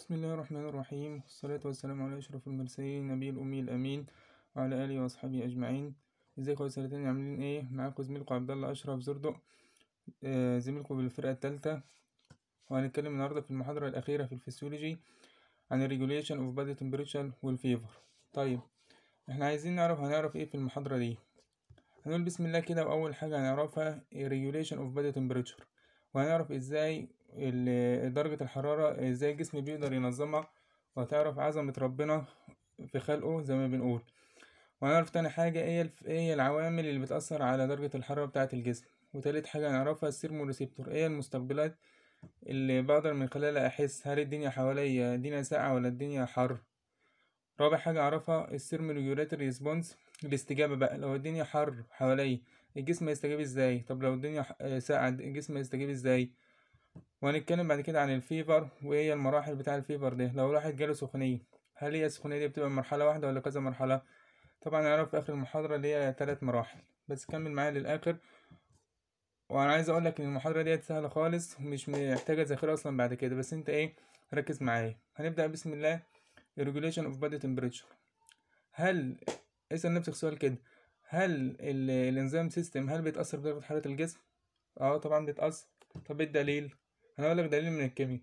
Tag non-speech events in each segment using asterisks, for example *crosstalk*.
بسم الله الرحمن الرحيم والصلاة والسلام على أشرف المرسلين نبي الأمي الأمين وعلى آله وأصحابه أجمعين ازيكم يا سنتين عاملين ايه معاكم زميلكم عبد الله أشرف زردق آه، زميلكم بالفرقة التالتة وهنتكلم النهاردة في المحاضرة الأخيرة في الفسيولوجي عن الريجوليشن اوف بادي تمبريتشر والفيفر طيب احنا عايزين نعرف هنعرف ايه في المحاضرة دي هنقول بسم الله كده وأول حاجة هنعرفها الريجوليشن اوف بادي تمبريتشر وهنعرف ازاي درجة الحرارة ازاي الجسم بيقدر ينظمها وهتعرف عظمة ربنا في خلقه زي ما بنقول وهنعرف تاني حاجة إيه, ايه العوامل اللي بتأثر على درجة الحرارة بتاعة الجسم وتالت حاجة هنعرفها السيرموريسيبتور ايه المستقبلات اللي بقدر من خلالها احس هل الدنيا حواليا الدنيا ساقعة ولا الدنيا حر رابع حاجة اعرفها السيرموريجولاتوري ريسبونس الاستجابة بقى لو الدنيا حر حواليا الجسم هيستجيب ازاي طب لو الدنيا ساقعة الجسم هيستجيب ازاي وهنتكلم بعد كده عن الفيفر وايه المراحل بتاع الفيفر دي لو الواحد جاله سخونية هل هي السخونية دي بتبقى مرحلة واحدة ولا كذا مرحلة طبعا هنعرف في اخر المحاضرة اللي هي تلات مراحل بس كمل معايا للاخر وانا عايز اقول لك ان المحاضرة ديت سهلة خالص ومش محتاجة ذاكرة اصلا بعد كده بس انت ايه ركز معايا هنبدأ بسم الله regulation of body temperature هل اسأل نفسك سؤال كده هل الانزيم سيستم هل بيتأثر بدرجة حرارة الجسم؟ اه طبعا بيتأثر طب ايه الدليل؟ انا هقول لك دليل من الكيمياء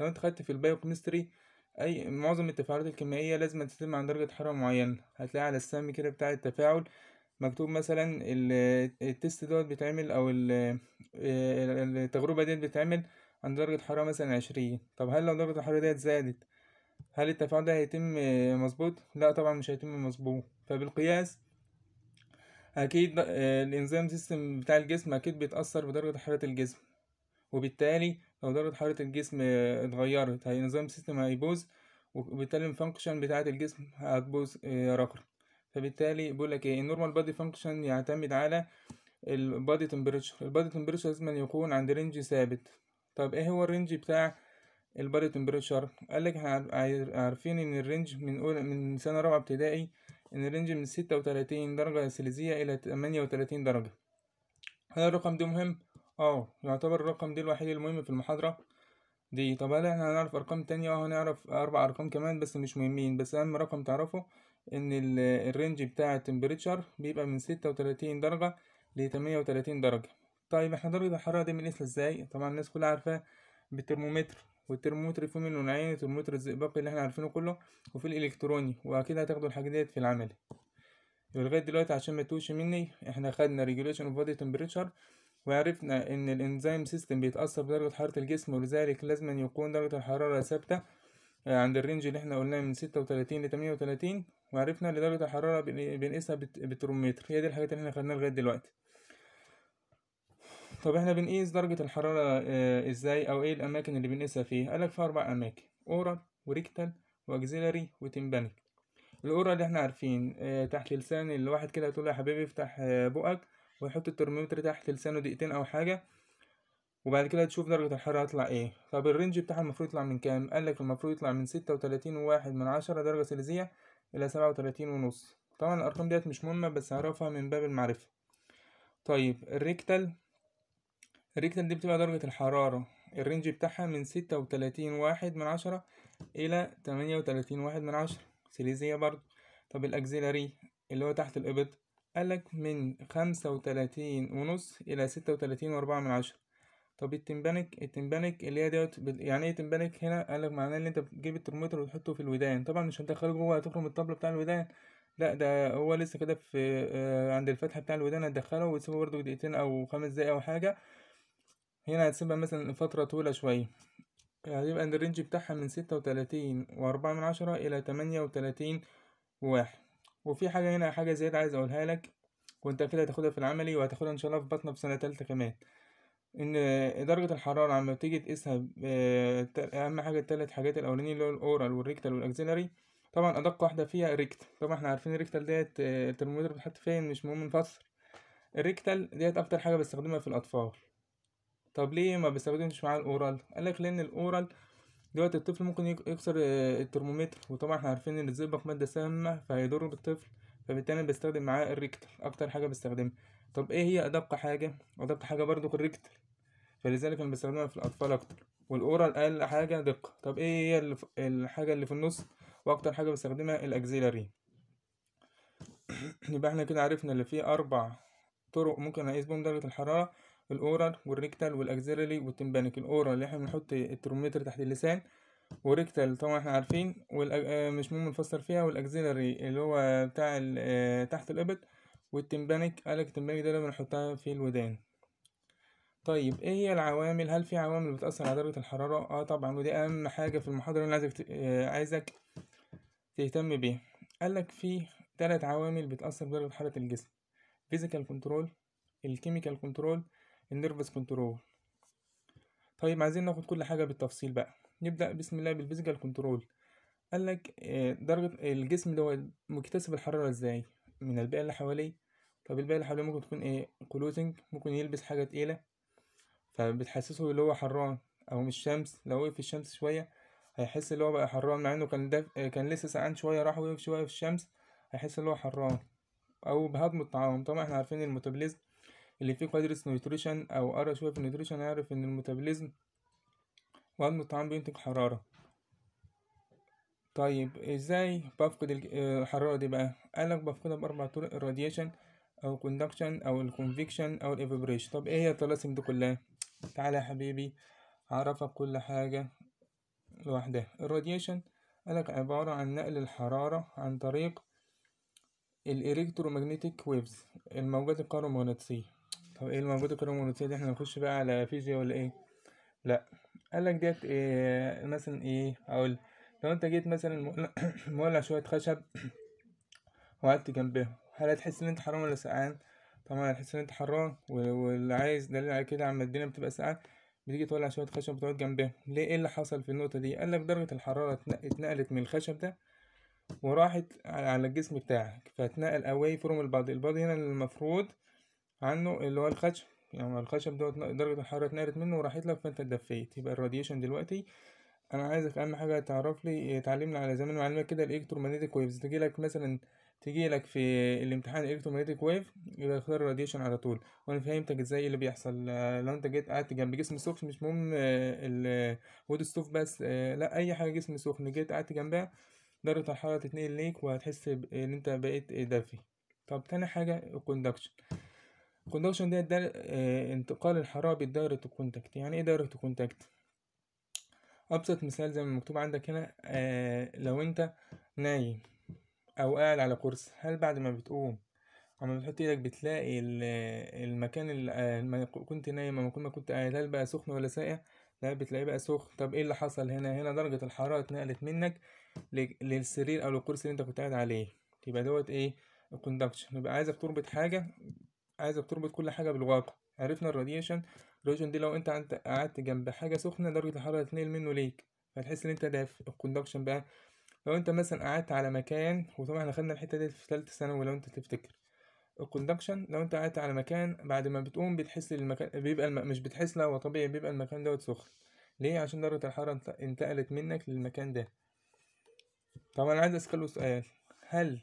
لو انت خدت في البايو كيمستري اي معظم التفاعلات الكيميائيه لازم تتم عند درجه حراره معينه هتلاقي على السهم كده بتاع التفاعل مكتوب مثلا التست دوت بيتعمل او التجربه ديت بتتعمل عند درجه حراره مثلا عشرين طب هل لو درجه الحراره ديت زادت هل التفاعل ده هيتم مظبوط لا طبعا مش هيتم مظبوط فبالقياس اكيد الانزيم سيستم بتاع الجسم اكيد بيتاثر بدرجه حراره الجسم وبالتالي لو درجة حرارة الجسم اتغيرت هي نظام السيستم هيبوظ وبالتالي الفانكشن بتاعة الجسم هتبوظ آه، يا فبالتالي بيقولك ايه النورمال بادي فانكشن يعتمد على البادي تمبريتشر البادي تمبريتشر لازم يكون عند رينج ثابت طب ايه هو الرينج بتاع البادي تمبريتشر قالك لك عارفين ان الرينج من أول من سنه رابعه ابتدائي ان الرينج من ستة وتلاتين درجه سيليزية الى تمانية وتلاتين درجه هل الرقم ده مهم اه يعتبر الرقم دي الوحيد المهم في المحاضرة دي طب هل احنا هنعرف ارقام تانية اه هنعرف اربع ارقام كمان بس مش مهمين بس اهم رقم تعرفه ان الرينج بتاع التمبريتشر بيبقى من ستة وتلاتين درجة لتمانية وتلاتين درجة طيب احنا درجة الحرارة دي بنقيسها ازاي طبعا الناس كلها عارفاه بالترمومتر والترمومتر فيه منه نوعين الترمومتر الزئبقي اللي احنا عارفينه كله وفي الالكتروني واكيد هتاخدوا الحاجات ديت في العمل لغايه دلوقتي عشان ما تتوهش مني احنا خدنا ريجوليشن اوف بودي تمبريتشر وعرفنا إن الإنزيم سيستم بيتأثر بدرجة حرارة الجسم ولذلك لازم أن يكون درجة الحرارة ثابتة آه، عند الرينج اللي احنا قلناه من ستة وتلاتين لتمانية وتلاتين وعرفنا إن درجة الحرارة بنقيسها بالترمومتر هي دي الحاجات اللي احنا خدناها لغاية دلوقتي طب احنا بنقيس درجة الحرارة آه، ازاي او ايه الأماكن اللي بنقيسها فيها قالك في أربع أماكن أورال وريكتال وأكزيلاري وتيمبانيك الأورال اللي احنا عارفين آه، تحت لسان الواحد كده تقول يا حبيبي افتح بقك ويحط الترمومتر تحت لسانه دقيقتين او حاجه وبعد كده تشوف درجة الحرارة هتطلع ايه طب الرينج بتاعها المفروض يطلع من كام قالك المفروض يطلع من ستة وتلاتين وواحد من عشرة درجة سيلزية الى سبعة وتلاتين ونص طبعا الارقام ديت مش مهمة بس هعرفها من باب المعرفة طيب الريكتال الريكتال دي بتبقى درجة الحرارة الرينج بتاعها من ستة وتلاتين واحد من عشرة الى تمانية وتلاتين واحد من عشرة سيليزية برضو طب الاكزيلاري اللي هو تحت الابط قالك من خمسة وتلاتين ونص إلى ستة وتلاتين وأربعة من عشرة طب التمبانك التمبانك اللي هي دوت يعني ايه تمبانك هنا قالك معناه ان انت بتجيب الترمومتر وتحطه في الودان طبعا مش هتدخله جوه هتخرم الطبلة بتاع الودان لا ده هو لسه كده في آه، عند الفتحة بتاع الودان هتدخله وتسيبه برضه دقيقتين أو خمس دقايق أو حاجة هنا هتسيبها مثلا فترة طويلة شوية هيبقى الرينج بتاعها من ستة وتلاتين وأربعة من عشرة إلى تمانية وتلاتين وواحد وفي حاجة هنا حاجة زيادة عايز أقولها لك وأنت أكيد هتاخدها في العملي وهتاخدها إن شاء الله في بطنة في سنة تالتة كمان إن درجة الحرارة لما بتيجي تقيسها آه، أهم حاجة التلات حاجات الأولانيين اللي هو الأورال والريكتال والأكزيلاري طبعا أدق واحدة فيها ريكتال طبعا إحنا عارفين الريكتال ديت آه، الترمومتر بيتحط فين مش مهم نفسر الريكتال ديت أكتر حاجة بستخدمها في الأطفال طب ليه ما بستخدمش معاها الأورال؟ قالك لأن الأورال دلوقتي الطفل ممكن يكسر آه، الترمومتر وطبعا احنا عارفين ان الزئبق ماده سامه فهيضر بالطفل فبالتالي بستخدم معاه الريكتر اكتر حاجه بستخدمها طب ايه هي ادق حاجه ادق حاجه برضو الريكتر فلذلك انا بستخدمها في الاطفال اكتر والاورال اقل حاجه دقه طب ايه هي الحاجه اللي في النص واكتر حاجه بستخدمها الاكزيلاري *coughs* يبقى احنا كده عرفنا اللي فيه اربع طرق ممكن اقيس بهم درجه الحراره الاورال والريكتال والاكزيلري والتمبانيك الاورال اللي احنا بنحط الترمومتر تحت اللسان وريكتال طبعا احنا عارفين آه، مش مهم نفسر فيها والاكزيلري اللي هو بتاع آه، تحت الابط والتمبانيك قالك التمبانيك ده اللي بنحطها في الودان طيب ايه هي العوامل هل في عوامل بتأثر على درجة الحرارة اه طبعا ودي اهم حاجة في المحاضرة اللي عايزك آه، عايزك تهتم بيها قالك في تلات عوامل بتأثر بدرجة حرارة الجسم فيزيكال كنترول الكيميكال كنترول النيرفس كنترول طيب عايزين ناخد كل حاجة بالتفصيل بقى نبدأ بسم الله بالفيزيكال كنترول قال لك آه، درجة الجسم ده هو مكتسب الحرارة ازاي من البيئة اللي حواليه طب البيئة اللي حواليه ممكن تكون ايه كلوزنج ممكن يلبس حاجة تقيلة فبتحسسه اللي هو حران او من الشمس لو وقف في الشمس شوية هيحس اللي هو بقى حران مع انه كان دف... آه، كان لسه سقعان شوية راح وقف شوية في الشمس هيحس اللي هو حران او بهضم الطعام طبعا احنا عارفين الميتابوليزم اللي فيكم يدرس نيوتريشن او قرا شويه في النيوتريشن هيعرف ان الميتابوليزم وزن الطعام بينتج حراره طيب ازاي بفقد آه، الحراره دي بقى قالك بفقدها باربع طرق الراديشن او الكوندكشن او الكونفكشن او الايفبريشن طب ايه هي الطلاسم دي كلها تعالى يا حبيبي هعرفك كل حاجه لوحدها الراديشن قالك عباره عن نقل الحراره عن طريق الالكترومغنيتيك ويفز الموجات القارومغناطيسيه طب ايه الموجودة كده دي احنا نخش بقى على فيزياء ولا ايه لا قال لك ديت إيه مثلا ايه اقول لو انت جيت مثلا *coughs* مولع شويه خشب *coughs* وقعدت جنبه هل هتحس ان انت حرام ولا سقعان طبعا هتحس ان انت حرام واللي عايز دليل على كده عم الدنيا بتبقى سقعان بتيجي تولع شويه خشب وتقعد جنبه ليه ايه اللي حصل في النقطه دي قال لك درجه الحراره اتنقلت من الخشب ده وراحت على الجسم بتاعك فاتنقل اواي فروم البادي البادي هنا المفروض عنه اللي هو الخشب يعني الخشب دوت درجة الحرارة اتنقلت منه وراحت لك فانت اتدفيت يبقى الراديشن دلوقتي انا عايزك اهم حاجة تعرف لي آه، تعلمنا على زمان معلومات كده الالكترومانيتك ويفز تجي لك مثلا تجي لك في الامتحان الالكترومانيتك ويف يبقى اختار الراديشن على طول وانا فهمتك ازاي اللي بيحصل آه، لو انت جيت قعدت جنب جسم سخن مش مهم آه، الود ستوف بس لا اي حاجة جسم سخن جيت قعدت جنبها درجة الحرارة تتنقل ليك وهتحس ان انت بقيت دافي طب تاني حاجة الكوندكشن الكوندكشن ديت ده آه، انتقال الحرارة بالدايرة كونتاكت يعني ايه دايرة كونتاكت ابسط مثال زي ما مكتوب عندك هنا آه، لو انت نايم او قاعد على كرسي هل بعد ما بتقوم اما بتحط ايدك بتلاقي المكان اللي آه، كنت نايم اما كنت ما كنت قاعد هل بقى سخن ولا ساقع لا بتلاقيه بقى سخن طب ايه اللي حصل هنا هنا درجة الحرارة اتنقلت منك للسرير او الكرسي اللي انت كنت قاعد عليه يبقى دوت ايه الكوندكشن يبقى عايزك تربط حاجة عايزة بتربط كل حاجة بالواقع عرفنا الراديشن الراديشن دي لو انت قعدت جنب حاجة سخنة درجة الحرارة تنقل منه ليك فتحس ان انت دافي الكوندكشن بقى لو انت مثلا قعدت على مكان وطبعا احنا خدنا الحتة دي في تالتة ثانوي لو انت تفتكر الكوندكشن لو انت قعدت على مكان بعد ما بتقوم بتحس المكان بيبقى الم... مش بتحس لا هو طبيعي بيبقى المكان دوت سخن ليه عشان درجة الحرارة انتقلت منك للمكان ده طبعا انا عايز اسأله سؤال هل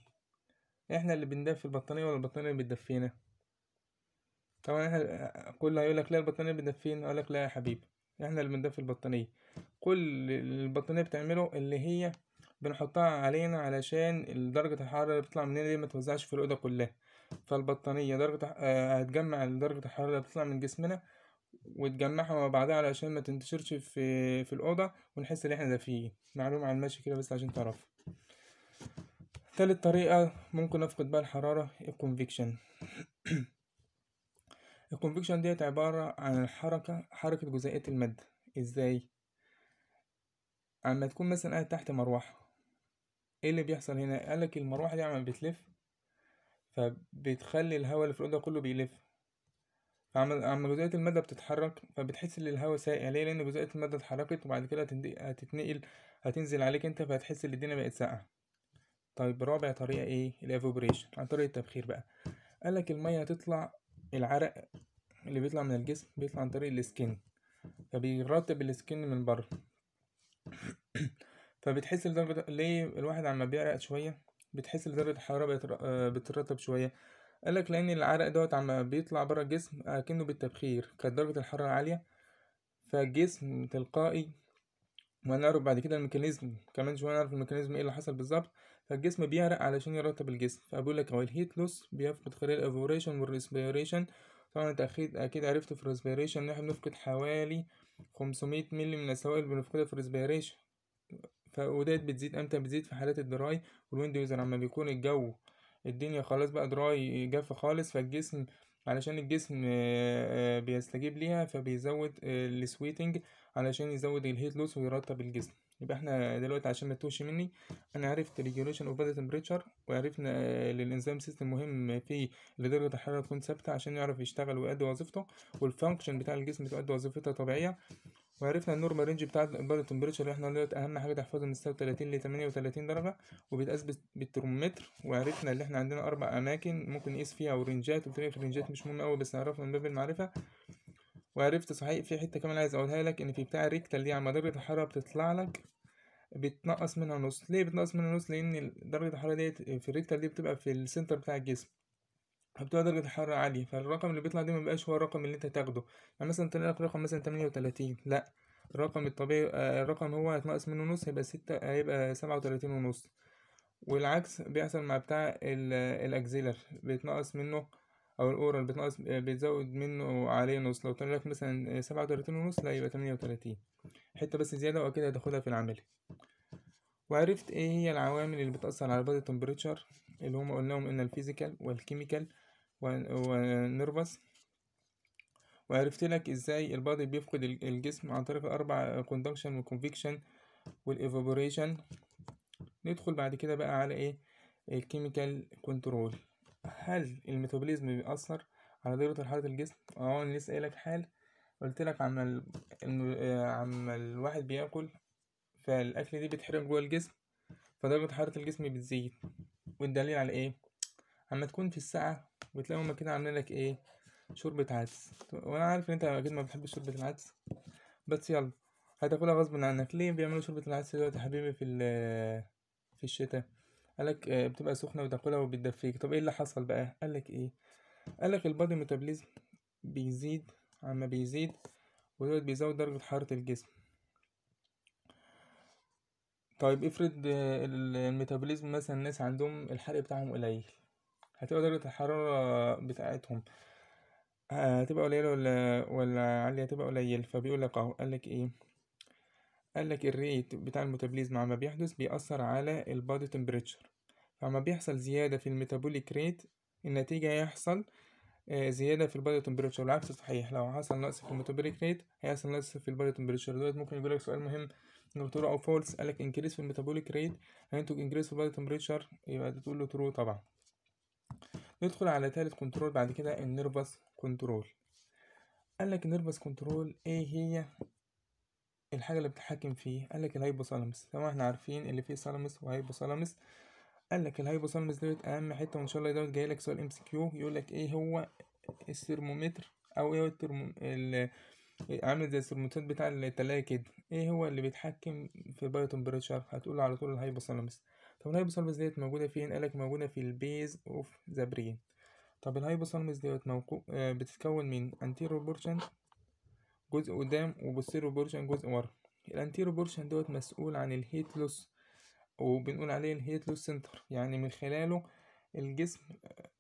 احنا اللي بندفي البطانية ولا البطانية اللي بتدفينا طبعا احنا كل يقول لك لا البطانية بتدفينا اقول لك لا يا حبيبي احنا اللي بندفي البطانية كل البطانية بتعمله اللي هي بنحطها علينا علشان درجة الحرارة اللي بتطلع مننا دي متوزعش في الأوضة كلها فالبطانية درجة آه، هتجمع درجة الحرارة اللي بتطلع من جسمنا وتجمعها مع بعضها علشان ما تنتشرش في في الأوضة ونحس إن احنا دافيين معلومة عن المشي كده بس عشان تعرفها تالت طريقة ممكن أفقد بيها الحرارة الكونفكشن *clears throat* الكونفكشن ديت عبارة عن الحركة حركة جزيئات المادة ازاي اما تكون مثلا قاعد تحت مروحة ايه اللي بيحصل هنا قالك المروحة دي عم بتلف فبتخلي الهواء اللي في الأوضة كله بيلف فعم جزيئات المادة بتتحرك فبتحس إن الهواء ساقع ليه؟ لأن جزيئات المادة اتحركت وبعد كده هتتنقل هتنزل عليك أنت فهتحس إن الدنيا بقت ساقعة طيب رابع طريقة إيه؟ الإيفوبريشن عن طريق التبخير بقى قالك المية هتطلع العرق اللي بيطلع من الجسم بيطلع عن طريق السكين فبيرطب السكين من بره *clears throat* فبتحس لدرجة ليه الواحد عما بيعرق شوية بتحس درجه الحرارة آه، بترطب شوية قالك لأن العرق دوت عما بيطلع بره الجسم أكنه بالتبخير كانت درجة الحرارة عالية فالجسم تلقائي وهنعرف بعد كده الميكانيزم كمان شوية نعرف الميكانيزم ايه اللي حصل بالظبط فالجسم بيعرق علشان يرطب الجسم فبيقول لك اهو الهيت لوس بيفقد خلال الافوريشن والريسبيريشن طبعا انت اكيد اكيد عرفت في الريسبيريشن ان احنا بنفقد حوالي 500 مللي من السوائل بنفقدها في الريسبيريشن فودات بتزيد امتى بتزيد في حالات الدراي والويندوز لما بيكون الجو الدنيا خلاص بقى دراي جاف خالص فالجسم علشان الجسم آه، آه، بيستجيب ليها فبيزود السويتنج علشان يزود الهيت لوس ويرطب الجسم يبقى احنا دلوقتي عشان ما تتوهش مني انا عرفت ريجوليشن اوف تمبريتشر وعرفنا الانزيم سيستم مهم في اللي درجه الحراره تكون ثابته عشان يعرف يشتغل ويؤدي وظيفته والفانكشن بتاع الجسم تؤدي وظيفتها طبيعيه وعرفنا النورمال رينج بتاع البادي تمبريتشر اللي احنا دلوقتي اهم حاجه تحفظه من 36 ل 38 درجه وبيتقاس بالترمومتر وعرفنا ان احنا عندنا اربع اماكن ممكن نقيس فيها ورنجات وطريقه الرنجات مش مهمه قوي بس عرفنا من باب المعرفه وعرفت صحيح في حتة كمان عايز أقولها لك إن في بتاع الريكتال دي على درجة الحرارة بتطلع لك بتنقص منها نص ليه بتنقص منها نص لأن درجة الحرارة ديت في الريكتال دي بتبقى في السنتر بتاع الجسم فبتبقى درجة الحرارة عالية فالرقم اللي بيطلع ده مبيبقاش هو الرقم اللي أنت تاخده يعني مثلا تلاقي لك رقم مثلا تمانية وتلاتين لأ الرقم الطبيعي آه، الرقم هو هيتنقص منه نص هيبقى ستة آه، هيبقى سبعة وتلاتين ونص والعكس بيحصل مع بتاع الأكزيلر بيتنقص منه او الاورال بتنقص آه، بتزود منه عليه نص لو طلع لك مثلا آه، سبعة وتلاتين ونص لا يبقى تمانية وتلاتين حتة بس زيادة واكيد هتاخدها في العملية وعرفت ايه هي العوامل اللي بتأثر على body temperature اللي هما قلناهم ان الفيزيكال والكيميكال والنيرفس وعرفت لك ازاي البادي بيفقد الجسم عن طريق الاربع كوندكشن والكونفكشن والايفابوريشن ندخل بعد كده بقى على ايه الكيميكال كنترول هل الميتابوليزم بيأثر على دورة حرارة الجسم اه انا لسه قايلك حال قلت لك عن ال... آه، عم الواحد بياكل فالاكل دي بتحرق جوه الجسم فدرجة حرارة الجسم بتزيد والدليل على ايه اما تكون في الساعة وتلاقي هما كده عاملين لك ايه شوربة عدس وانا عارف ان انت اكيد ما بتحبش شوربة العدس بس يلا هتاكلها غصب عنك ليه بيعملوا شوربة العدس دلوقتي يا حبيبي في في الشتاء قالك آه، بتبقى سخنة وتاكلها وبتدفيك طب ايه اللي حصل بقى قالك ايه قالك البادي ميتابوليزم بيزيد عما بيزيد ودوت بيزود درجة حرارة الجسم طيب افرض آه، الميتابوليزم مثلا الناس عندهم الحرق بتاعهم قليل هتبقى درجة الحرارة بتاعتهم هتبقى قليلة ولا ولا عالية هتبقى قليل فبيقولك اهو قالك ايه قال لك الريت بتاع الميتابوليزم مع ما بيحدث بيأثر على البادي تمبريتشر فعما بيحصل زيادة في الميتابوليك ريت النتيجة هيحصل آه، زيادة في البادي تمبريتشر والعكس صحيح لو حصل نقص في الميتابوليك ريت هيحصل نقص في البادي تمبريتشر دلوقتي ممكن يقول لك سؤال مهم انه ترو او فولس قال لك انكريس في الميتابوليك ريت هينتج انكريس في البادي تمبريتشر يبقى تقول له ترو طبعا ندخل على تالت كنترول بعد كده النيرفس كنترول قال لك النيرفس كنترول ايه هي الحاجة اللي بتحاكم فيه قال لك الهيبوثالامس طبعا احنا عارفين اللي فيه ثالامس وهيبوثالامس قال لك الهيبوثالامس دوت اهم حتة وان شاء الله دوت جاي لك سؤال ام سي كيو يقول لك ايه هو الثرمومتر او ايه هو الترمو ال... عامل زي الثرمومتات بتاع التلاجة كده ايه هو اللي بيتحكم في بايو تمبريتشر هتقول على طول الهيبوثالامس طب الهيبوثالامس ديت موجودة فين قالك موجودة في البيز اوف ذا برين طب الهايبوثالامس ديت موقو... بتتكون من انتيرور بورشن جزء قدام وبوستيرو بورشن جزء ورا الانتيرو بورشن دوت مسؤول عن الهيت لوس وبنقول عليه الهيت لوس سنتر يعني من خلاله الجسم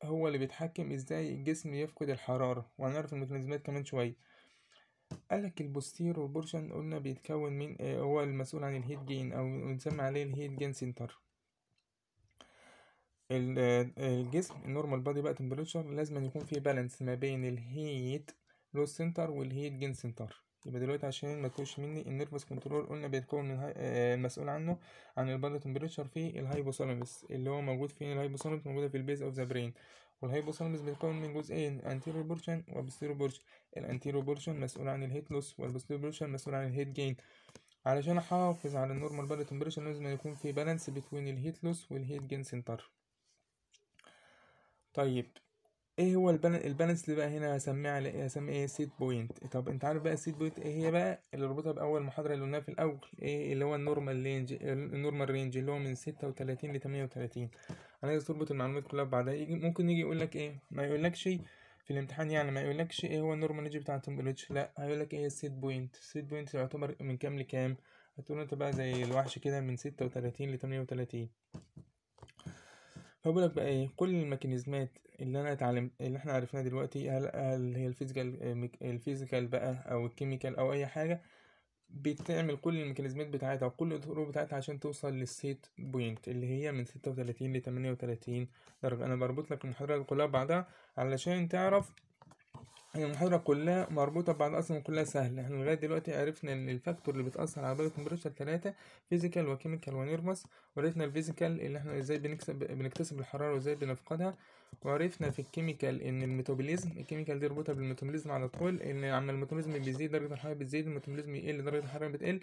هو اللي بيتحكم ازاي الجسم يفقد الحرارة وهنعرف الميكانيزمات كمان شوية قالك البوستيرو بورشن قلنا بيتكون من إيه، هو المسؤول عن الهيت جين او بنسمي عليه الهيت جين سنتر الجسم النورمال بادي بقى تمبريتشر لازم يكون فيه بالانس ما بين الهيت لوز سنتر والهيت جين سنتر يبقى دلوقتي عشان ما تقولش مني النيرفس كنترول قلنا بيتكون من الهي... آه المسؤول عنه عن البادي تمبريتشر في الهايبوثالامس اللي هو موجود فين الهايبوثالامس موجوده في البيز اوف ذا برين والهايبوثالامس بيتكون من جزئين انتيرو بورشن وبستيرو بورشن الانتيرو بورشن مسؤول عن الهيت لوس والبستيرو بورشن مسؤول عن الهيت جين علشان احافظ على النورمال بادي تمبريتشر لازم يكون في بالانس بين الهيت لوس والهيت جين سنتر طيب ايه هو البالانس اللي بقى هنا هسميه على ايه هسمي ايه سيت بوينت طب انت عارف بقى السيت بوينت ايه هي بقى اللي ربطها باول محاضره اللي قلناها في الاول ايه اللي هو النورمال رينج النورمال رينج اللي هو من 36 ل 38 انا عايز تربط المعلومات كلها ببعضها يجي ممكن يجي يقول لك ايه ما يقولكش في الامتحان يعني ما يقولكش ايه هو النورمال رينج بتاع التمبريتش لا هيقول لك ايه السيت بوينت السيت بوينت يعتبر من كام لكام هتقول انت بقى زي الوحش كده من 36 ل 38 فبقول لك بقى ايه كل الميكانيزمات اللي انا اتعلم اللي احنا عرفناها دلوقتي هل, هل هي الفيزيكال آه، الفيزيكال بقى او الكيميكال او اي حاجه بتعمل كل الميكانيزمات بتاعتها وكل الطرق بتاعتها عشان توصل للسيت بوينت اللي هي من ستة وتلاتين لتمانية وتلاتين درجة أنا بربط لك المحاضرة كلها بعدها علشان تعرف المحاضرة كلها مربوطة ببعض أصلا كلها سهلة احنا لغاية دلوقتي عرفنا إن الفاكتور اللي بتأثر على درجة الكمبيوتر تلاتة فيزيكال وكيميكال ونيرمس وعرفنا الفيزيكال اللي احنا ازاي بنكسب بنكتسب الحرارة وازاي بنفقدها وعرفنا في الكيميكال ان الميتابوليزم الكيميكال دي ربطها بالميتابوليزم على طول ان عما الميتابوليزم بيزيد درجه الحراره بتزيد الميتابوليزم يقل درجه الحراره بتقل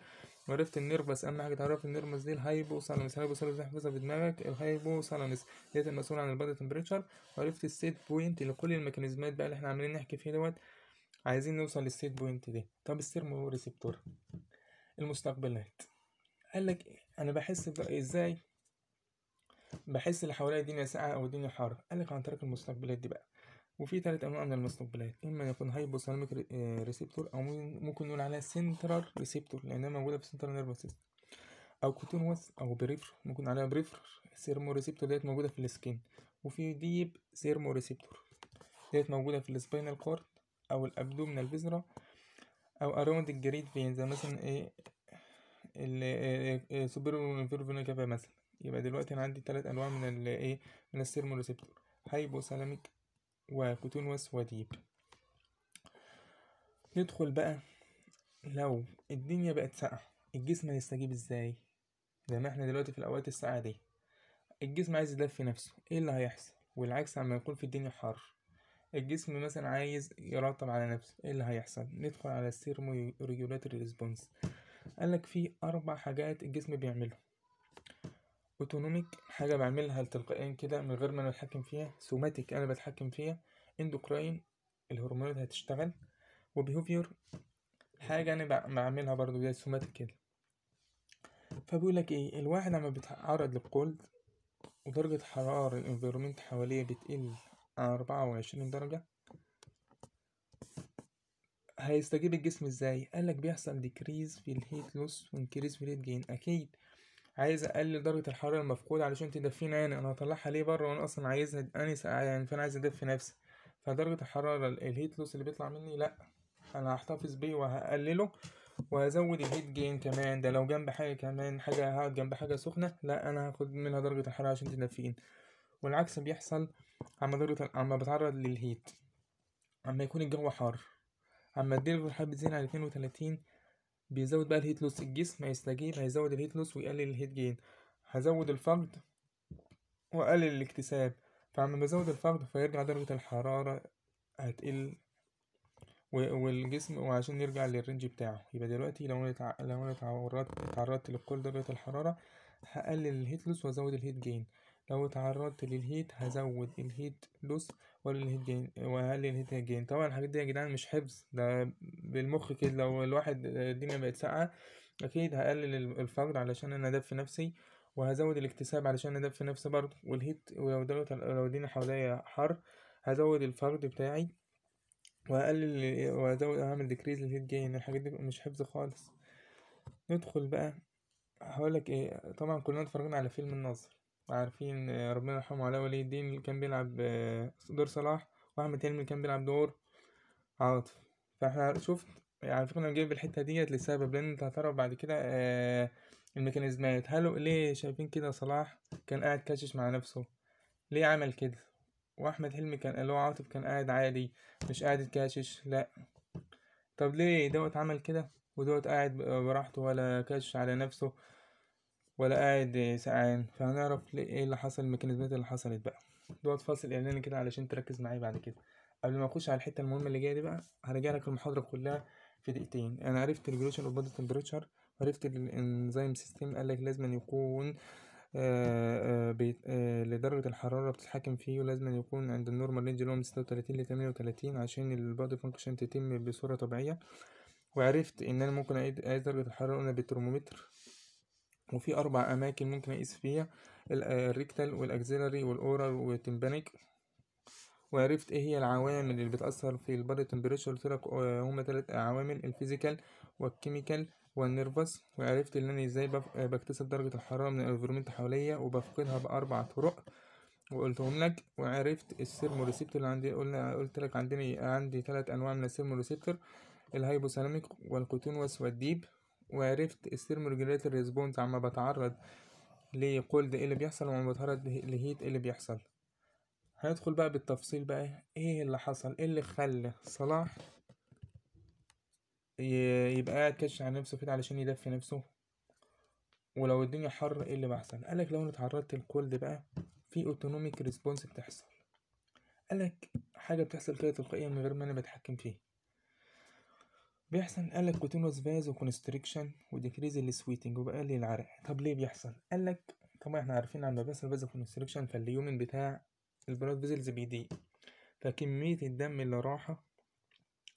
وعرفت النيرفس اهم حاجه تعرف النيرفس دي الهايبوثالاموس الهايبوثالاموس بتحفظها في دماغك الهايبوثالاموس هي المسؤول عن البادي تمبريتشر وعرفت السيت بوينت لكل الميكانيزمات بقى اللي احنا عمالين نحكي فيها دوت عايزين نوصل للسيت بوينت دي طب السيرمو ريسبتور المستقبلات قال لك إيه؟ انا بحس ازاي بحس اللي حواليا الدنيا ساعة أو الدنيا حارة قال لك عن طريق المستقبلات دي بقى وفي تلات أنواع من المستقبلات إما يكون هايبوثالاميك آه، ريسبتور أو ممكن نقول عليها سنترال ريسبتور لأنها موجودة في سنترال نيرفس سيستم أو كوتونوس أو بريفر ممكن عليها بريفر سيرمو ريسبتور ديت موجودة في السكين وفي ديب سيرمو ريسبتور ديت موجودة في السباينال كورد أو الأبدومينال الفيزرا أو أراوند الجريد فين زي مثلا إيه السوبر فيرفونيكا آه، آه، مثلا يبقى دلوقتي انا عندي تلات انواع من ال ايه من السيرمو ريسبتور هايبوثالاميك وكوتونوس وديب ندخل بقى لو الدنيا بقت ساقعة الجسم هيستجيب ازاي زي ما احنا دلوقتي في الاوقات الساقعة دي الجسم عايز يدفي نفسه ايه اللي هيحصل والعكس لما يكون في الدنيا حر الجسم مثلا عايز يرطب على نفسه ايه اللي هيحصل ندخل على السيرمو ريجولاتوري ريسبونس قالك في اربع حاجات الجسم بيعملهم اوتونوميك حاجة بعملها تلقائيا كده من غير ما انا اتحكم فيها سوماتيك انا بتحكم فيها اندوكراين الهرمونات هتشتغل وبيهوفير حاجة انا بعملها برضو زي السوماتيك كده فبيقول لك ايه الواحد لما بيتعرض للكولد ودرجة حرارة الانفيرومنت حواليه بتقل عن أربعة وعشرين درجة هيستجيب الجسم ازاي؟ قالك بيحصل ديكريز في الهيت لوس وانكريز في الهيت جين أكيد عايز اقلل درجه الحراره المفقوده علشان تدفيني يعني انا هطلعها ليه بره وانا اصلا عايز اني يعني فانا عايز ادفي نفسي فدرجه الحراره الهيت لوس اللي بيطلع مني لا انا هحتفظ بيه وهقلله وهزود الهيت جين كمان ده لو جنب حاجه كمان حاجه هقعد جنب حاجه سخنه لا انا هاخد منها درجه الحراره عشان تدفيني والعكس بيحصل اما درجه اما بتعرض للهيت اما يكون الجو حار اما الدرجه الحراره بتزيد على 32 بيزود بقى الهيت لوس الجسم هيستجيب هيزود الهيت لوس ويقلل الهيت جين هزود الفرد واقلل الاكتساب فعما بزود الفرد فيرجع درجة الحرارة هتقل والجسم وعشان يرجع للرينج بتاعه يبقى دلوقتي لو انا لو انا اتعرضت لكل درجة الحرارة هقلل الهيت لوس وازود الهيت جين لو اتعرضت للهيت هزود الهيت لوس ولا الهيت جين وهقلل الهيت جين طبعا الحاجات دي يا جدعان مش حفظ ده بالمخ كده لو الواحد الدنيا بقت ساقعة اكيد هقلل الفقر علشان انا ادفي نفسي وهزود الاكتساب علشان ادفي نفسي برضه والهيت ولو دوت لو الدنيا حواليا حر هزود الفرد بتاعي وهقلل وهزود اعمل ديكريز للهيت جين الحاجات دي مش حفظ خالص ندخل بقى هقولك ايه طبعا كلنا اتفرجنا على فيلم الناظر عارفين ربنا يرحمه علاء ولي الدين اللي كان بيلعب دور صلاح واحمد حلمي اللي كان بيلعب دور عاطف فاحنا شفت على فكره انا جايب الحته ديت لسبب لان انت هتعرف بعد كده آه الميكانيزمات هل ليه شايفين كده صلاح كان قاعد كاشش مع نفسه ليه عمل كده واحمد حلمي كان اللي هو عاطف كان قاعد عادي مش قاعد كاشش لا طب ليه دوت عمل كده ودوت قاعد براحته ولا كاشش على نفسه ولا قاعد سقعان فهنعرف ايه اللي حصل الميكانيزمات اللي حصلت بقى دوت فاصل اعلاني كده علشان تركز معايا بعد كده قبل ما اخش على الحته المهمه اللي جايه دي بقى هرجع لك المحاضره كلها في دقيقتين انا عرفت الجلوشن اوف تمبريتشر عرفت الانزيم سيستم قال لك لازم يكون آه، آه، آه، لدرجة الحرارة بتتحكم فيه ولازم يكون عند النورمال رينج اللي هو من ستة وتلاتين لتمانية وتلاتين عشان البادي فانكشن تتم بصورة طبيعية وعرفت إن أنا ممكن أقيس درجة الحرارة قلنا بالترمومتر وفي أربع أماكن ممكن أقيس فيها آه، الريكتال والأكزيلاري والأورال والتمبانيك وعرفت ايه هي العوامل اللي بتأثر في البادي تمبريتشر قلت آه، هما تلات عوامل الفيزيكال والكيميكال والنيرفس وعرفت ان انا ازاي آه، بكتسب درجة الحرارة من الانفيرمنت حواليا وبفقدها بأربع طرق وقلتهم لك وعرفت السيرمو ريسبتور اللي عندي قلنا قلت لك عندي عندي تلات انواع من السيرمو ريسبتور الهايبوثالاميك والقوتونوس والديب وعرفت الثيرمو ريجوليتر ريسبونس عما بتعرض لكولد ايه اللي بيحصل وعما بتعرض لهيت ايه اللي بيحصل هندخل بقى بالتفصيل بقى ايه, إيه اللي حصل ايه اللي خلى صلاح يبقى قاعد كاتش على نفسه كده علشان يدفي نفسه ولو الدنيا حر ايه اللي بيحصل قالك لو انا اتعرضت لكولد بقى في اوتونوميك ريسبونس بتحصل قالك حاجه بتحصل كده تلقائيا من غير ما انا بتحكم فيه بيحصل قال لك كوتينوس فاز وكونستريكشن وديكريز السويتنج وبقلل العرق طب ليه بيحصل قال لك طبعا احنا عارفين لما بيحصل فاز كونستريكشن فاليومن بتاع البلاد فيزلز بيضيق فكمية الدم اللي راحة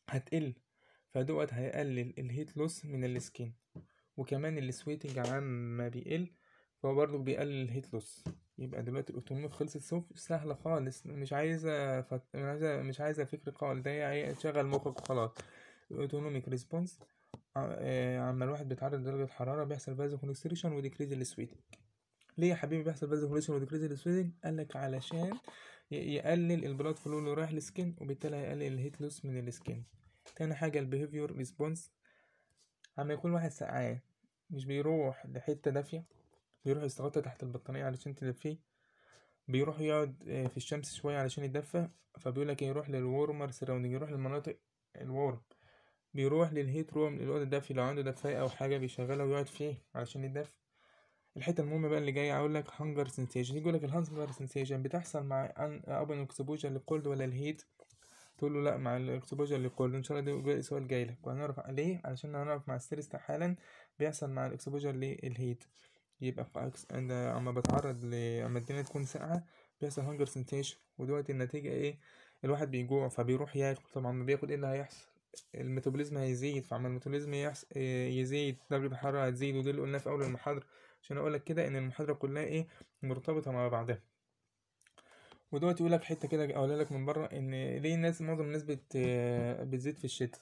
هتقل فدوت هيقلل الهيت لوس من السكين وكمان السويتنج ما بيقل فهو برضه بيقلل الهيت لوس يبقى دلوقتي الاوتوميل خلصت سوف سهله خالص مش عايزه فت... مش عايزه مش عايزه فكر قال ده يعني شغل مخك وخلاص الاوتونوميك ريسبونس اما الواحد بيتعرض لدرجه حراره بيحصل فازو كونستريشن وديكريز السويتنج ليه يا حبيبي بيحصل فازو كونستريشن وديكريز السويتنج قال لك علشان يقلل البلاد فلو اللي رايح للسكن وبالتالي هيقلل الهيت لوس من السكن تاني حاجه البيهيفيور ريسبونس اما يكون واحد سقعان مش بيروح لحته دافيه بيروح يستغطى تحت البطانيه علشان تدفيه بيروح يقعد آه، في الشمس شويه علشان يدفى فبيقول لك يروح للورمر سراوندنج يروح للمناطق الورم بيروح للهيت روم للأوضة الدفي لو عنده دفاية أو حاجة بيشغلها ويقعد فيه علشان يدفي الحتة المهمة بقى اللي جاية أقول لك هانجر سنسيشن يقول لك الهانجر سنسيشن بتحصل مع أبن اكسبوجر للكولد ولا الهيت تقول له لا مع الاكسبوجر للكولد إن شاء الله ده سؤال جاي لك وهنعرف ليه علشان هنعرف مع السيريس حالا بيحصل مع الاكسبوجر للهيت يبقى في أكس أما بتعرض ل أما الدنيا تكون ساقعة بيحصل هانجر سنسيشن ودلوقتي النتيجة إيه الواحد بيجوع فبيروح ياكل طبعا ما بياكل إيه اللي هيحصل الميتابوليزم هيزيد فعما الميتابوليزم يحس... يزيد درجة الحرارة هتزيد ودي اللي قلناه في أول المحاضرة عشان أقولك كده إن المحاضرة كلها إيه مرتبطة مع بعضها ودلوقتي يقولك حتة كده أقولها لك من بره إن ليه الناس معظم الناس بت... بتزيد في الشتاء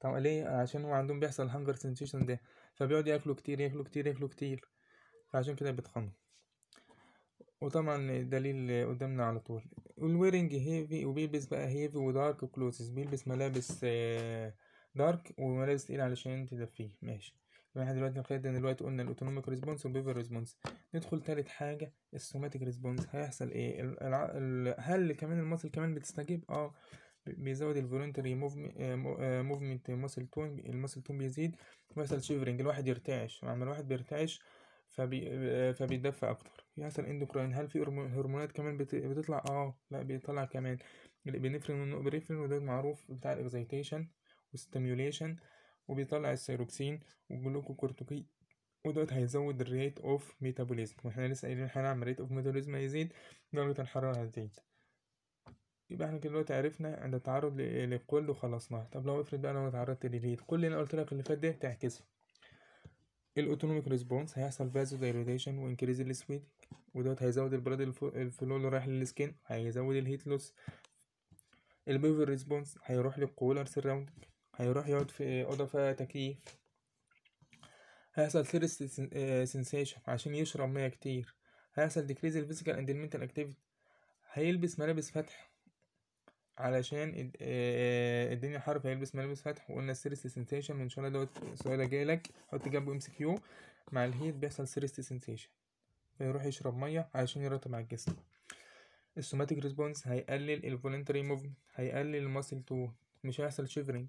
طب ليه عشان هو عندهم بيحصل الهنجر سنسيشن ده فبيقعدوا ياكلوا كتير ياكلوا كتير ياكلوا كتير فعشان كده بيتخنوا وطبعا الدليل قدامنا على طول الويرنج هيفي وبيلبس بقى هيفي ودارك كلوزز بيلبس ملابس دارك آه، وملابس تقيلة علشان تدفيه ماشي احنا دلوقتي خدنا دلوقتي قلنا الاوتونوميك ريسبونس والبيفر ريسبونس ندخل تالت حاجة السوماتيك ريسبونس هيحصل ايه الع... ال... هل كمان المصل كمان بتستجيب اه بيزود الفولونتري موفمنت ماسل تون الماسل تون بيزيد بيحصل شيفرنج الواحد يرتعش لما الواحد بيرتعش فبي... آه، فبيدفى اكتر بيحصل اندوكراين هل في هرمونات كمان بتطلع اه لا بيطلع كمان الابنفرين والنوبريفرين وده معروف بتاع الاكزيتيشن والستيميوليشن وبيطلع السيروكسين والجلوكوكورتيكويد ودوت هيزود الريت اوف ميتابوليزم واحنا لسه قايلين هنعمل ريت اوف ميتابوليزم هيزيد درجة الحرارة هتزيد يبقى احنا كده دلوقتي عرفنا عند التعرض للكل وخلصناه طب لو افرض بقى انا اتعرضت لليد كل اللي انا قلت لك اللي فات ده تعكسه الاوتونوميك ريسبونس هيحصل فازو دايليتيشن وانكريز السويد ودوت هيزود البلاد الفلو اللي رايح للسكين هيزود الهيت لوس البيفر ريسبونس هيروح للكولر سراوند هيروح يقعد في اوضه فيها تكييف هيحصل ثيرست سنسيشن آه، عشان يشرب ميه كتير هيحصل ديكريز الفيزيكال اند المنتال اكتيفيتي هيلبس ملابس فتح علشان آه، الدنيا حر هيلبس ملابس فتح وقلنا السيرست سنسيشن من الله دوت السؤال جاي لك حط جنبه ام سي كيو مع الهيت بيحصل سيرست سنسيشن فيروح يشرب ميه علشان يرطب على الجسم السوماتيك ريسبونس هيقلل الفولنتري موفمنت هيقلل الماسل تون مش هيحصل شيفرنج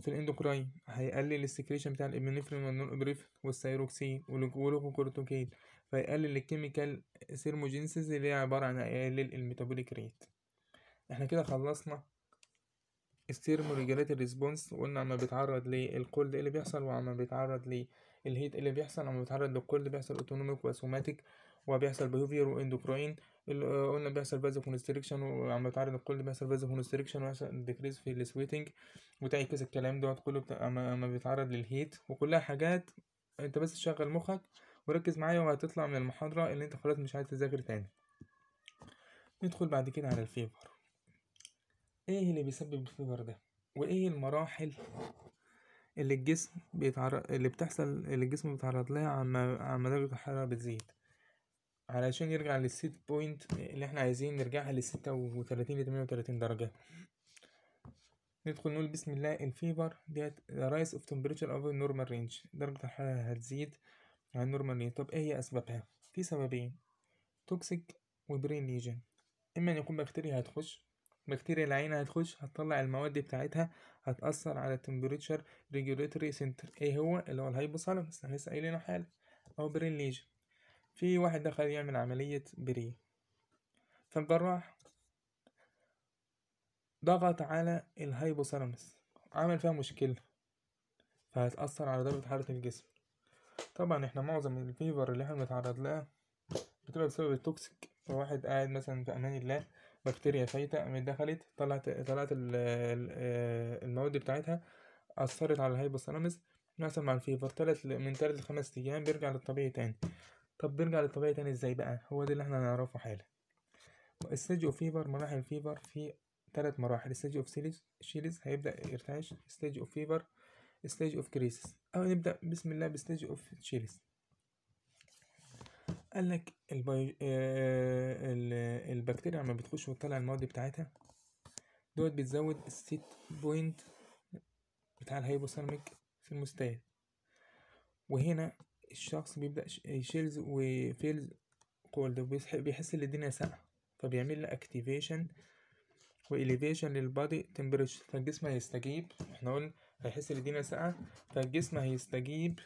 في الاندوكراين هيقلل السكريشن بتاع الابنفرين والنون ابريفين والثايروكسين والجلوكوكورتوكين فيقلل الكيميكال سيرموجينسيس اللي هي عبارة عن يقلل الميتابوليك ريت احنا كده خلصنا السيرمو ريجولاتي ريسبونس وقلنا اما بيتعرض للكولد ايه اللي بيحصل واما بيتعرض ليه الهيت اللي بيحصل لما بيتعرض للكولد بيحصل اوتونوميك واسوماتيك وبيحصل بيهيفير واندوكراين آه، قلنا بيحصل فازو كونستريكشن ولما بيتعرض للكولد بيحصل فازو كونستريكشن ويحصل ديكريز في السويتنج وتعكس الكلام دوت كله بتا... اما بيتعرض للهيت وكلها حاجات انت بس شغل مخك وركز معايا وهتطلع من المحاضرة اللي انت خلاص مش عايز تذاكر تاني ندخل بعد كده على الفيفر ايه اللي بيسبب الفيفر ده وايه المراحل اللي الجسم بيتعرض اللي بتحصل اللي الجسم بيتعرض لها عما درجة الحرارة بتزيد علشان يرجع للسيت بوينت اللي احنا عايزين نرجعها لستة وتلاتين لتمانية وتلاتين درجة ندخل نقول بسم الله الفيفر ديت رايس اوف تمبريتشر اوف نورمال رينج درجة الحرارة هتزيد عن نورمال رينج طب ايه هي اسبابها في سببين توكسيك وبرين ليجن اما ان يكون بكتيريا هتخش بكتيريا العين هتخش هتطلع المواد بتاعتها هتأثر على التمبريتشر ريجوليتوري سنتر ايه هو اللي هو الهايبوثالاموس احنا لسه قايلينه حالا او برين ليجن في واحد دخل يعمل عملية برين فالجراح ضغط على الهايبوثالاموس عمل فيها مشكلة فهتأثر على درجة حرارة الجسم طبعا احنا معظم الفيفر اللي احنا بنتعرض لها بتبقى بسبب التوكسيك فواحد قاعد مثلا في امان الله بكتيريا فايتة قامت دخلت طلعت طلعت آه، المواد بتاعتها أثرت على الهايبوثالامس بيحصل مع الفيفر تلت من تلت لخمس أيام بيرجع للطبيعي تاني طب بيرجع للطبيعي تاني ازاي بقى هو ده اللي احنا هنعرفه حالا الستيج اوف فيفر مراحل الفيفر في تلات مراحل ستيج اوف سيليز شيلز هيبدا يرتعش ستيج اوف فيفر ستيج اوف كريسس او نبدا بسم الله بستيج اوف شيلز قال لك البيو... آه، البكتيريا لما بتخش وتطلع المواد بتاعتها دوت بتزود الست بوينت بتاع الهايبوثيرميك في المستوى وهنا الشخص بيبدأ يشيلز وفيلز كولد بيحس ان الدنيا ساقعة فبيعمل له اكتيفيشن واليفيشن للبادي تمبريتشر فالجسم هيستجيب احنا قلنا هيحس ان الدنيا ساقعة فالجسم هيستجيب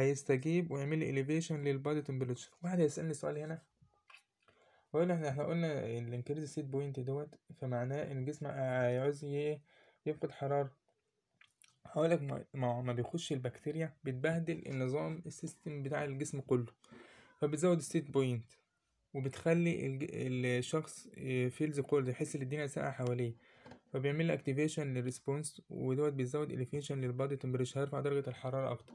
هيستجيب ويعمل لي للبادي تمبريتشر واحد هيسألني سؤال هنا وقلنا احنا احنا قلنا الانكريز سيت بوينت دوت فمعناه ان الجسم هيعوز يفقد حرارة هقولك ما هو ما بيخش البكتيريا بتبهدل النظام السيستم بتاع الجسم كله فبتزود السيت بوينت وبتخلي الشخص فيلز كولد يحس ان الدنيا ساقعه حواليه فبيعمل اكتيفيشن للريسبونس ودوت بيزود اليفيشن للبادي تمبريتشر هيرفع درجه الحراره اكتر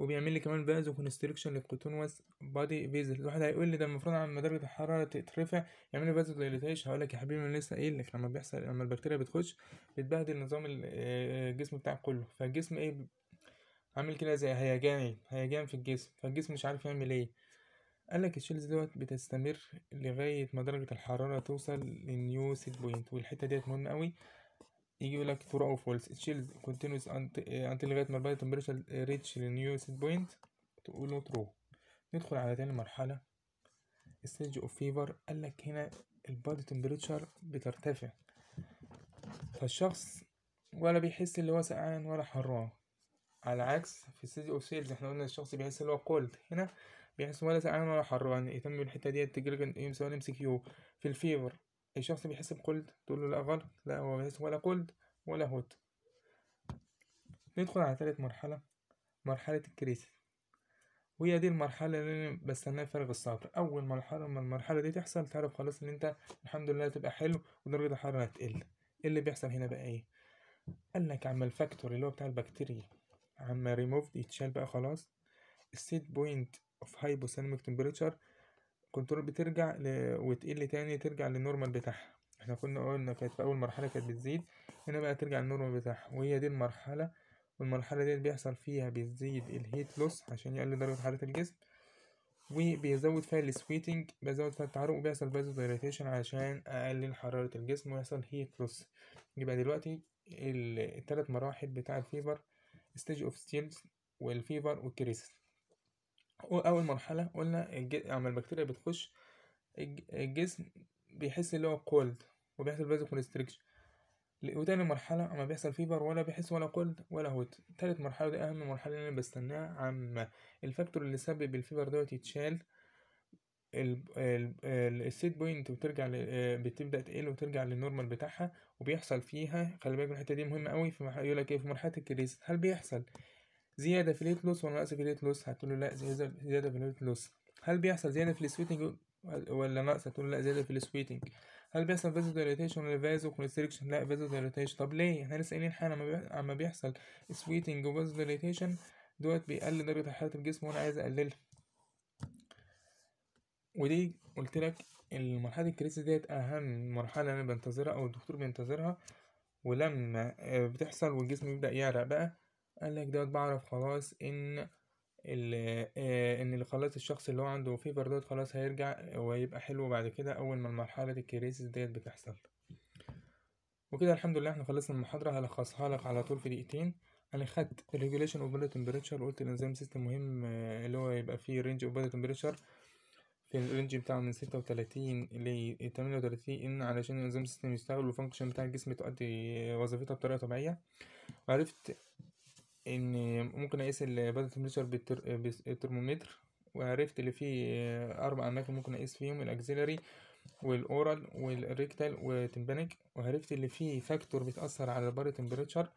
وبيعمل لي كمان باز وكونستريكشن للكوتونوس بادي فيزل الواحد هيقول لي ده المفروض لما درجه الحراره تترفع يعمل لي باز دايليتيش هقول لك يا حبيبي انا لسه قايل لك لما بيحصل لما البكتيريا بتخش بتبهدل نظام آه، الجسم بتاعك كله فالجسم ايه عامل كده زي هيجان هيجان في الجسم فالجسم مش عارف يعمل ايه قال لك الشيلز دوت بتستمر لغايه ما درجه الحراره توصل للنيو سيت بوينت والحته ديت مهمه قوي يجي يقول لك ترو او فولس تشيلز كونتينوس انت لغايه ما البادي تمبريتش ريتش للنيو سيت بوينت تقول له ترو ندخل على تاني مرحله ستيج اوف فيفر قال لك هنا البادي تمبريتشر بترتفع فالشخص ولا بيحس اللي هو سقعان ولا حران على العكس في ستيج اوف سيلز احنا قلنا الشخص بيحس اللي هو كولد هنا بيحس ولا سقعان ولا حران يتم الحته ديت ام سي كيو في الفيفر أي شخص بيحس بقلد تقول له لا غلط لا هو بيحس ولا قلد ولا هوت ندخل على تالت مرحلة مرحلة الكريس وهي دي المرحلة اللي أنا بستناها فارغ الصبر أول مرحلة لما المرحلة دي تحصل تعرف خلاص إن أنت الحمد لله تبقى حلو ودرجة الحرارة هتقل إيه اللي بيحصل هنا بقى إيه؟ قال لك عم الفاكتور اللي هو بتاع البكتيريا عم ريموفد يتشال بقى خلاص السيت بوينت اوف هايبوثيرميك تمبريتشر كنترول بترجع ل... وتقل تاني ترجع للنورمال بتاعها احنا كنا قلنا كانت في اول مرحله كانت بتزيد هنا بقى ترجع للنورمال بتاعها وهي دي المرحله والمرحله دي بيحصل فيها بيزيد الهيت لوس عشان يقلل درجه حراره الجسم وبيزود فيها السويتنج بيزود فيها التعرق وبيحصل فازو دايلاتيشن عشان اقلل حراره الجسم ويحصل هيت لوس يبقى دلوقتي الثلاث مراحل بتاع الفيفر ستيج اوف ستيلز والفيفر والكريسس اول مرحله قلنا اما البكتيريا بتخش الجسم بيحس اللي هو كولد وبيحصل فازو كونستريكشن وتاني مرحلة أما بيحصل فيفر ولا بيحس ولا كولد ولا هوت تالت مرحلة ودي أهم مرحلة اللي أنا بستناها عما الفاكتور اللي سبب الفيفر دوت يتشال السيت بوينت وترجع آه، بتبدا تقل وترجع للنورمال بتاعها وبيحصل فيها خلي بالك الحته دي مهمه قوي في يقول لك ايه في مرحله الكريست هل بيحصل زياده في الهيت لوس ولا نقص في الهيت لوس هتقول له لا زياده في الهيت لوس هل بيحصل زياده في السويتنج ولا نقص هتقول له لا زياده في السويتنج هل بيحصل فازو دايليتيشن ولا فازو كونستريكشن لا فازو دايليتيشن طب ليه احنا لسه قايلين حالا اما بيحصل سويتنج وفازو دايليتيشن دوت بيقلل درجه حراره الجسم وانا عايز اقللها ودي قلت لك المرحله الكريسي ديت اهم مرحله انا بنتظرها او الدكتور بينتظرها ولما آه، بتحصل والجسم يبدا يعرق بقى قال لك دوت بعرف خلاص ان آه، ان اللي خلاص الشخص اللي هو عنده فيفر دوت خلاص هيرجع ويبقى حلو بعد كده اول ما المرحله الكريسيس ديت بتحصل وكده الحمد لله احنا خلصنا المحاضره هلخصها لك على طول في دقيقتين انا خدت ريجوليشن اوف تمبريتشر قلت الانزيم سيستم مهم آه، اللي هو يبقى فيه رينج اوف تمبريتشر في الرينج بتاعه من ستة وتلاتين ل 38 علشان الانزيم سيستم يشتغل والفانكشن بتاع الجسم تؤدي وظيفتها بطريقه طبيعيه وعرفت ان ممكن اقيس البادي تمبريتشر بالترمومتر وعرفت اللي فيه اربع اماكن ممكن اقيس فيهم الاكسلري والاورال والريكتال والتمبانيك وعرفت اللي فيه فاكتور بيتاثر على البادي تمبريتشر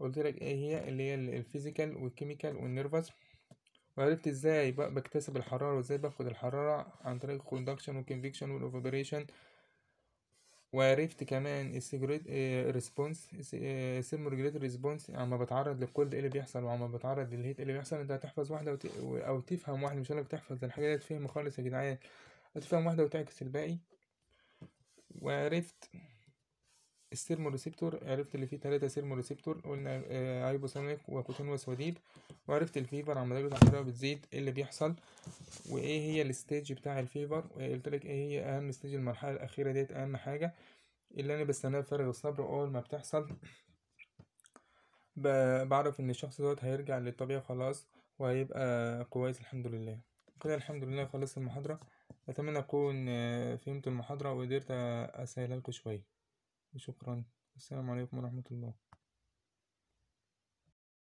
قلت لك ايه هي اللي هي الفيزيكال والكيميكال والنيرفس وعرفت ازاي بكتسب الحراره وازاي بفقد الحراره عن طريق الكوندكشن والكونفكشن والاوفبريشن وعرفت كمان ريسبونس السيرمو ريجوليتور ريسبونس اما بتعرض للكولد ايه اللي بيحصل واما بتعرض للهيت ايه اللي بيحصل انت هتحفظ واحده وت... او تفهم واحده مش هقولك تحفظ الحاجات دي تفهم خالص يا جدعان هتفهم واحده وتعكس الباقي وعرفت السيرمو ريسبتور عرفت اللي فيه تلاتة سيرمو ريسبتور قلنا هايبوثالاميك آه، وكوتون وسواديب وعرفت الفيفر عمال درجة الحرارة بتزيد ايه اللي بيحصل وايه هي الستيج بتاع الفيفر آه، قلت لك ايه هي اهم ستيج المرحلة الأخيرة ديت أهم حاجة اللي أنا بستناها بفارغ الصبر أول ما بتحصل بعرف إن الشخص دوت هيرجع للطبيعة خلاص وهيبقى كويس الحمد لله كده الحمد لله خلصت المحاضرة أتمنى أكون آه، فهمت المحاضرة وقدرت أسهلها لكم شوية وشكرا السلام عليكم ورحمة الله